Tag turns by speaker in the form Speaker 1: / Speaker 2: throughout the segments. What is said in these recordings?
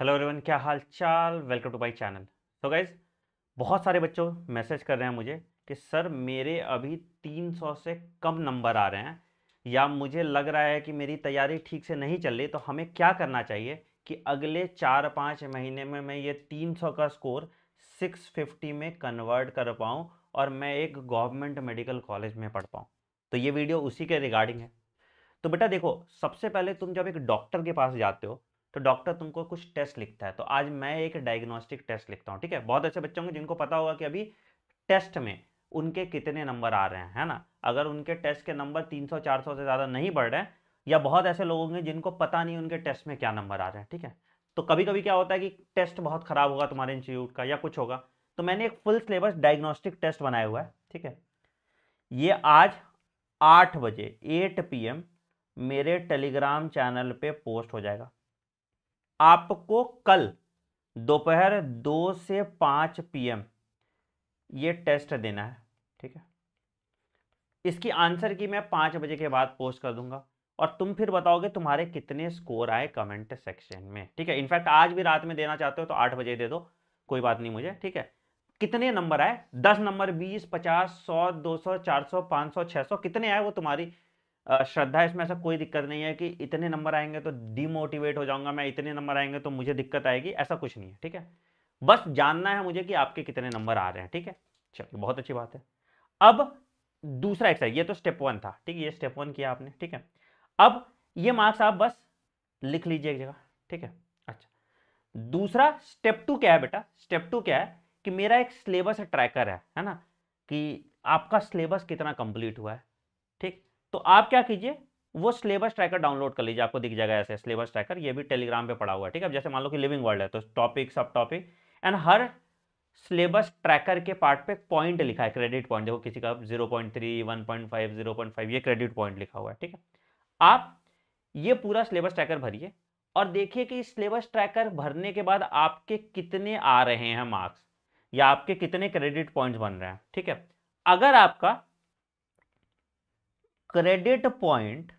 Speaker 1: hello everyone क्या हाल चाल वेलकम टू माई चैनल तो गाइज बहुत सारे बच्चों मैसेज कर रहे हैं मुझे कि सर मेरे अभी 300 से कम नंबर आ रहे हैं या मुझे लग रहा है कि मेरी तैयारी ठीक से नहीं चल रही तो हमें क्या करना चाहिए कि अगले चार पाँच महीने में मैं ये 300 का स्कोर 650 में कन्वर्ट कर पाऊँ और मैं एक गवर्नमेंट मेडिकल कॉलेज में पढ़ पाऊँ तो ये वीडियो उसी के रिगार्डिंग है तो बेटा देखो सबसे पहले तुम जब एक डॉक्टर के पास जाते हो तो डॉक्टर तुमको कुछ टेस्ट लिखता है तो आज मैं एक डायग्नोस्टिक टेस्ट लिखता हूँ ठीक है बहुत अच्छे बच्चों को जिनको पता होगा कि अभी टेस्ट में उनके कितने नंबर आ रहे हैं है ना अगर उनके टेस्ट के नंबर 300 400 से ज़्यादा नहीं बढ़ रहे हैं या बहुत ऐसे लोग होंगे जिनको पता नहीं उनके टेस्ट में क्या नंबर आ रहे हैं ठीक है तो कभी कभी क्या होता है कि टेस्ट बहुत ख़राब होगा तुम्हारे इंस्टीट्यूट का या कुछ होगा तो मैंने एक फुल सिलेबस डायग्नोस्टिक टेस्ट बनाया हुआ है ठीक है ये आज आठ बजे एट पी मेरे टेलीग्राम चैनल पर पोस्ट हो जाएगा आपको कल दोपहर दो से पाँच पीएम ये टेस्ट देना है ठीक है इसकी आंसर की मैं पाँच बजे के बाद पोस्ट कर दूंगा और तुम फिर बताओगे तुम्हारे कितने स्कोर आए कमेंट सेक्शन में ठीक है इनफैक्ट आज भी रात में देना चाहते हो तो आठ बजे दे दो कोई बात नहीं मुझे ठीक है कितने नंबर आए दस नंबर बीस पचास सौ दो सौ चार सौ पाँच सौ छः सौ कितने आए वो तुम्हारी श्रद्धा इसमें ऐसा कोई दिक्कत नहीं है कि इतने नंबर आएंगे तो डिमोटिवेट हो जाऊंगा मैं इतने नंबर आएंगे तो मुझे दिक्कत आएगी ऐसा कुछ नहीं है ठीक है बस जानना है मुझे कि आपके कितने नंबर आ रहे हैं ठीक है चलिए बहुत अच्छी बात है अब दूसरा एक्सरसाइज ये तो स्टेप वन था ठीक है ये स्टेप वन किया आपने ठीक है अब ये मार्क्स आप बस लिख लीजिए एक जगह ठीक है अच्छा दूसरा स्टेप टू क्या है बेटा स्टेप टू क्या है कि मेरा एक सिलेबस ट्रैकर है है ना कि आपका सिलेबस कितना कंप्लीट हुआ है ठीक तो आप क्या कीजिए वो सिलेबस ट्रैकर डाउनलोड कर लीजिए आपको दिख जाएगा ऐसे सिलेबस ट्रैकर ये भी टेलीग्राम पे पड़ा हुआ है ठीक है जैसे मान लो कि लिविंग वर्ल्ड है तो टॉपिक सब टॉपिक एंड हर सिलेबस ट्रैकर के पार्ट पे पॉइंट लिखा है क्रेडिट पॉइंट देखो किसी का zero point three one point five zero point five ये क्रेडिट पॉइंट लिखा हुआ है ठीक है आप ये पूरा सिलेबस ट्रैकर भरिए और देखिए कि सिलेबस ट्रैकर भरने के बाद आपके कितने आ रहे हैं मार्क्स या आपके कितने क्रेडिट पॉइंट बन रहे हैं ठीक है अगर आपका credit point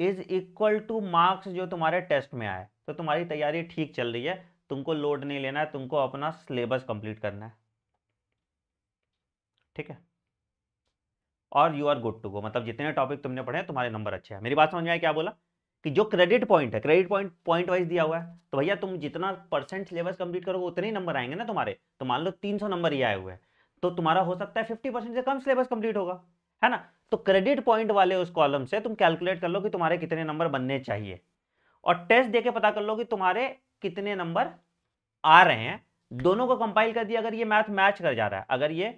Speaker 1: is equal to marks जो तुम्हारे टेस्ट में आए तो तुम्हारी तैयारी ठीक चल रही है तुमको लोड नहीं लेना है तुमको अपना सिलेबस कंप्लीट करना है ठीक है और you are good to go मतलब जितने टॉपिक तुमने पढ़े तुम्हारे नंबर अच्छे हैं मेरी बात समझ में आया क्या बोला कि जो क्रेडिट पॉइंट है क्रेडिट पॉइंट पॉइंट वाइज दिया हुआ है तो भैया तुम जितना परसेंट सिलेबस कंप्लीट करोगे उतने ही नंबर आएंगे ना तुम्हारे तो मान लो 300 नंबर ही आए हुए हैं तो तुम्हारा हो सकता है 50 परसेंट से कम सिलेबस कंप्लीट होगा है ना तो क्रेडिट पॉइंट वाले उस कॉलम से तुम कैलकुलेट कर लो कि तुम्हारे कितने नंबर बनने चाहिए और टेस्ट देके पता कर लो कि तुम्हारे कितने नंबर आ रहे हैं दोनों को कंपाइल कर दिया अगर ये मैथ मैच कर जा रहा है अगर ये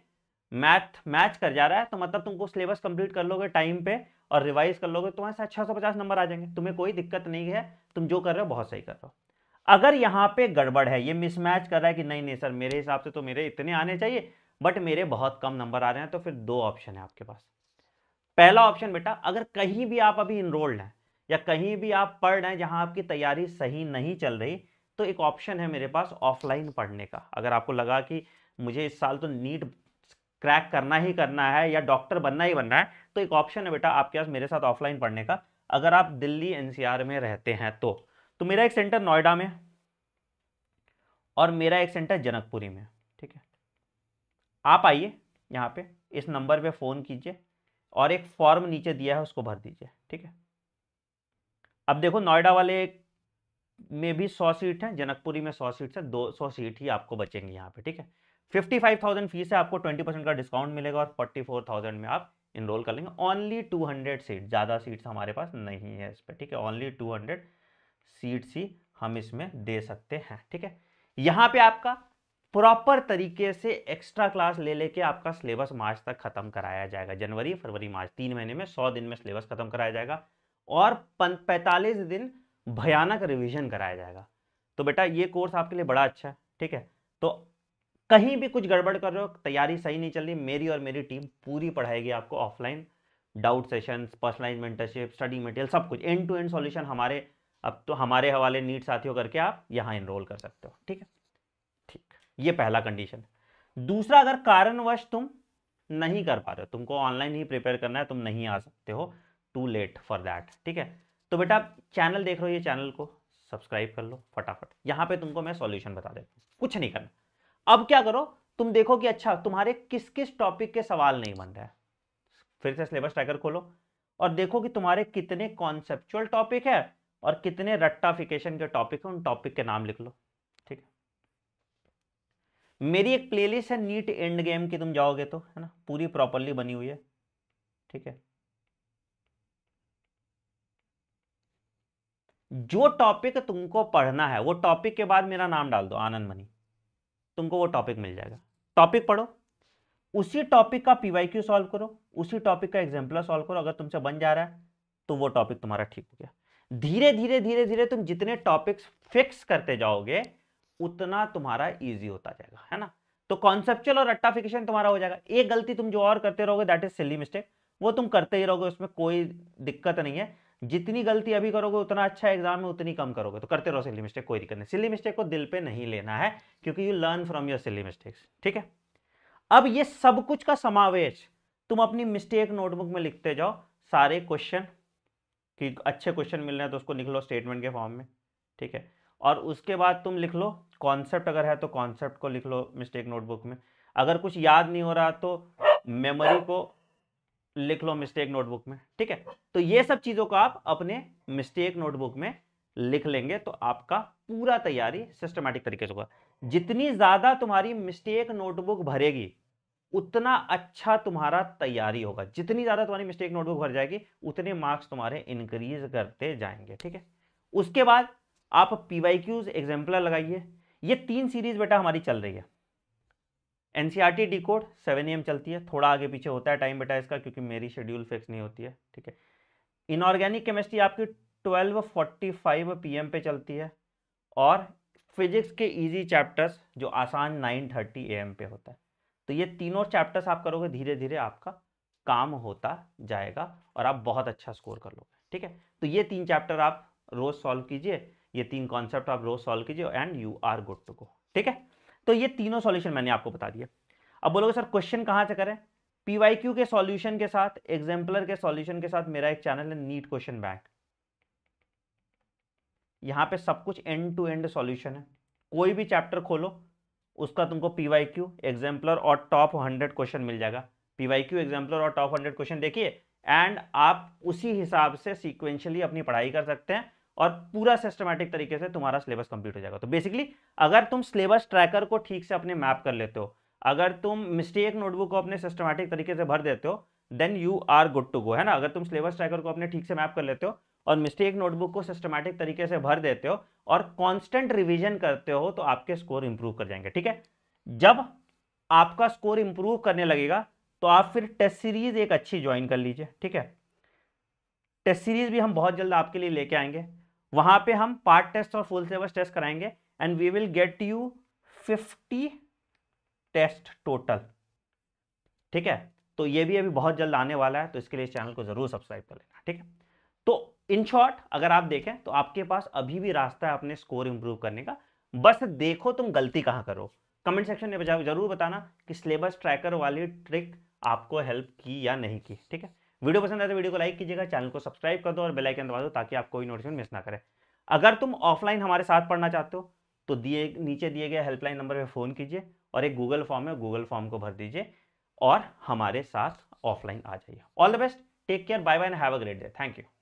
Speaker 1: मैथ मैच कर जा रहा है तो मतलब तुमको सिलेबस कंप्लीट कर लोगे टाइम पे और रिवाइज कर लोगे तुम्हारे तो साथ छह सौ पचास नंबर आ जाएंगे तुम्हें कोई दिक्कत नहीं है तुम जो कर रहे हो बहुत सही कर रहे हो अगर यहाँ पे गड़बड़ है ये मिसमैच कर रहा है कि नहीं नहीं सर मेरे हिसाब से तो मेरे इतने आने चाहिए बट मेरे बहुत कम नंबर आ रहे हैं तो फिर दो ऑप्शन है आपके पास पहला ऑप्शन बेटा अगर कहीं भी आप अभी इनरोल्ड हैं या कहीं भी आप पढ़ रहे हैं जहां आपकी तैयारी सही नहीं चल रही तो एक ऑप्शन है मेरे पास ऑफलाइन पढ़ने का अगर आपको लगा कि मुझे इस साल तो नीट क्रैक करना ही करना है या डॉक्टर बनना ही बनना है तो एक ऑप्शन है बेटा आपके पास मेरे साथ ऑफलाइन पढ़ने का अगर आप दिल्ली एनसीआर में रहते हैं तो तो मेरा एक सेंटर नोएडा में और मेरा एक सेंटर जनकपुरी में ठीक है आप आइए यहाँ पे इस नंबर पे फ़ोन कीजिए और एक फॉर्म नीचे दिया है उसको भर दीजिए ठीक है अब देखो नोएडा वाले में भी सौ सीट है जनकपुरी में सौ सीट है दो सौ सीट ही आपको बचेंगी यहाँ पे ठीक है फिफ्टी फाइव थाउजेंड फीस है आपको ट्वेंटी परसेंट का डिस्काउंट मिलेगा और फोर्टी फोर थाउजेंड में आप इनरोल कर लेंगे ओनली टू हंड्रेड सीट ज़्यादा सीट्स हमारे पास नहीं है इस पर ठीक है ओनली टू हंड्रेड सीट्स ही हम इसमें दे सकते हैं ठीक है यहाँ पे आपका प्रॉपर तरीके से एक्स्ट्रा क्लास ले लेके आपका सिलेबस मार्च तक खत्म कराया जाएगा जनवरी फरवरी मार्च तीन महीने में सौ दिन में सिलेबस खत्म कराया जाएगा और पैंतालीस दिन भयानक रिविजन कराया जाएगा तो बेटा ये कोर्स आपके लिए बड़ा अच्छा है ठीक है तो कहीं भी कुछ गड़बड़ कर रहे हो तैयारी सही नहीं चल रही मेरी और मेरी टीम पूरी पढ़ाएगी आपको offline doubt sessions personalize mentorship study material सब कुछ एंड टू एंड सॉल्यूशन हमारे अब तो हमारे हवाले नीट साथियों करके आप यहाँ इनरोल कर सकते हो ठीक है ये पहला कंडीशन दूसरा अगर कारणवश तुम नहीं कर पा रहे हो तुमको ऑनलाइन ही प्रिपेयर करना है तुम नहीं आ सकते हो टू लेट फॉर दैट ठीक है तो बेटा चैनल देख रहे हो ये चैनल को सब्सक्राइब कर लो फटाफट यहां पे तुमको मैं सॉल्यूशन बता देता हूँ कुछ नहीं करना अब क्या करो तुम देखो कि अच्छा तुम्हारे किस किस टॉपिक के सवाल नहीं बन रहे हैं फिर से सिलेबस ट्रैकर खोलो और देखो कि तुम्हारे कितने कॉन्सेप्चुअल टॉपिक है और कितने रट्टाफिकेशन के टॉपिक है उन टॉपिक के नाम लिख लो मेरी एक प्लेलिस्ट है नीट एंड गेम की तुम जाओगे तो है ना पूरी प्रॉपरली बनी हुई है ठीक है जो टॉपिक तुमको पढ़ना है वो टॉपिक के बाद मेरा नाम डाल दो आनंद मनी तुमको वो टॉपिक मिल जाएगा टॉपिक पढ़ो उसी टॉपिक का पीवाईक्यू सॉल्व करो उसी टॉपिक का एग्जाम्पल सॉल्व करो अगर तुमसे बन जा रहा है तो वो टॉपिक तुम्हारा ठीक हो गया धीरे धीरे धीरे धीरे तुम जितने टॉपिक्स फिक्स करते जाओगे उतना तुम्हारा इजी होता जाएगा है ना तो कॉन्सेप्चुअल और रट्टाफिकेशन तुम्हारा हो जाएगा एक गलती तुम जो और करते रहोगे दैट इज सिली मिस्टेक वो तुम करते ही रहोगे उसमें कोई दिक्कत नहीं है जितनी गलती अभी करोगे उतना अच्छा एग्जाम में उतनी कम करोगे तो करते रहो सिली मिस्टेक कोई दिक्कत नहीं सिली मिस्टेक को दिल पे नहीं लेना है क्योंकि you learn from your silly mistakes ठीक है अब ये सब कुछ का समावेश तुम अपनी मिस्टेक नोटबुक में लिखते जाओ सारे क्वेश्चन कि अच्छे क्वेश्चन मिल रहे हैं तो उसको निकलो स्टेटमेंट के फॉर्म में ठीक है और उसके बाद तुम लिख लो कॉन्सेप्ट अगर है तो कॉन्सेप्ट को लिख लो मिस्टेक नोटबुक में अगर कुछ याद नहीं हो रहा तो मेमोरी को लिख लो मिस्टेक नोटबुक में ठीक है तो ये सब चीज़ों को आप अपने मिस्टेक नोटबुक में लिख लेंगे तो आपका पूरा तैयारी सिस्टमेटिक तरीके से होगा जितनी ज़्यादा तुम्हारी मिस्टेक नोटबुक भरेगी उतना अच्छा तुम्हारा तैयारी होगा जितनी ज़्यादा तुम्हारी मिस्टेक नोटबुक भर जाएगी उतने मार्क्स तुम्हारे इंक्रीज करते जाएंगे ठीक है उसके बाद आप पी वाई क्यूज एग्जाम्पलर लगाइए ये तीन सीरीज बेटा हमारी चल रही है N C R T D code seven M चलती है थोड़ा आगे पीछे होता है टाइम बेटा इसका क्योंकि मेरी शेड्यूल फिक्स नहीं होती है ठीक है इनऑर्गेनिक केमिस्ट्री आपकी ट्वेल्व फोर्टी फाइव पी एम पे चलती है और फिजिक्स के इजी चैप्टर्स जो आसान नाइन थर्टी ए एम पे होता है तो ये तीनों चैप्टर्स आप करोगे धीरे धीरे आपका काम होता जाएगा और आप बहुत अच्छा स्कोर कर लोगे ठीक है तो ये तीन चैप्टर आप रोज़ सॉल्व कीजिए ये तीन कॉन्सेप्ट आप रोज सॉल्व कीजिए and you are good to go ठीक है तो ये तीनों सॉल्यूशन मैंने आपको बता दिया अब बोलोगे सर क्वेश्चन कहाँ से करें पी के सॉल्यूशन के साथ एग्जाम्पलर के सॉल्यूशन के साथ मेरा एक चैनल है नीट क्वेश्चन बैंक यहाँ पे सब कुछ एंड टू एंड सॉल्यूशन है कोई भी चैप्टर खोलो उसका तुमको क्यू एग्जाम्पलर और टॉप हंड्रेड क्वेश्चन मिल जाएगा क्यू एग्जाम्पलर और टॉप हंड्रेड क्वेश्चन देखिए एंड आप उसी हिसाब से सीक्वेंशियली अपनी पढ़ाई कर सकते हैं और पूरा सिस्टमेटिक तरीके से तुम्हारा सिलेबस कंप्लीट हो जाएगा तो बेसिकली अगर तुम सिलेबस ट्रैकर को ठीक से अपने मैप कर लेते हो अगर तुम मिस्टेक नोटबुक को अपने सिस्टमेटिक तरीके से भर देते हो then you are good to go है ना अगर तुम सिलेबस ट्रैकर को अपने ठीक से मैप कर लेते हो और मिस्टेक नोटबुक को सिस्टमेटिक तरीके से भर देते हो और कॉन्स्टेंट रिविजन करते हो तो आपके स्कोर इंप्रूव कर जाएंगे ठीक है जब आपका स्कोर इंप्रूव करने लगेगा तो आप फिर टेस्ट सीरीज एक अच्छी ज्वाइन कर लीजिए ठीक है टेस्ट सीरीज भी हम बहुत जल्द आपके लिए लेके आएंगे वहां पे हम पार्ट टेस्ट और फुल सिलेबस टेस्ट कराएंगे and we will get you fifty test total ठीक है तो ये भी अभी बहुत जल्द आने वाला है तो इसके लिए चैनल को जरूर सब्सक्राइब कर लेना ठीक है तो इन शॉर्ट अगर आप देखें तो आपके पास अभी भी रास्ता है अपने स्कोर इंप्रूव करने का बस देखो तुम गलती कहां करो कमेंट सेक्शन में जरूर बताना कि सिलेबस ट्रैकर वाली ट्रिक आपको हेल्प की या नहीं की ठीक है वीडियो पसंद आए तो वीडियो को लाइक कीजिएगा चैनल को सब्सक्राइब कर दो और बेल आइकन दबा दो ताकि आप कोई नोटिफिकेशन मिस ना करें अगर तुम ऑफलाइन हमारे साथ पढ़ना चाहते हो तो दिए नीचे दिए गए हेल्पलाइन नंबर पर फ़ोन कीजिए और एक गूगल फॉर्म है गूगल फॉर्म को भर दीजिए और हमारे साथ ऑफलाइन आ जाइए all the best take care bye bye and have a great day thank you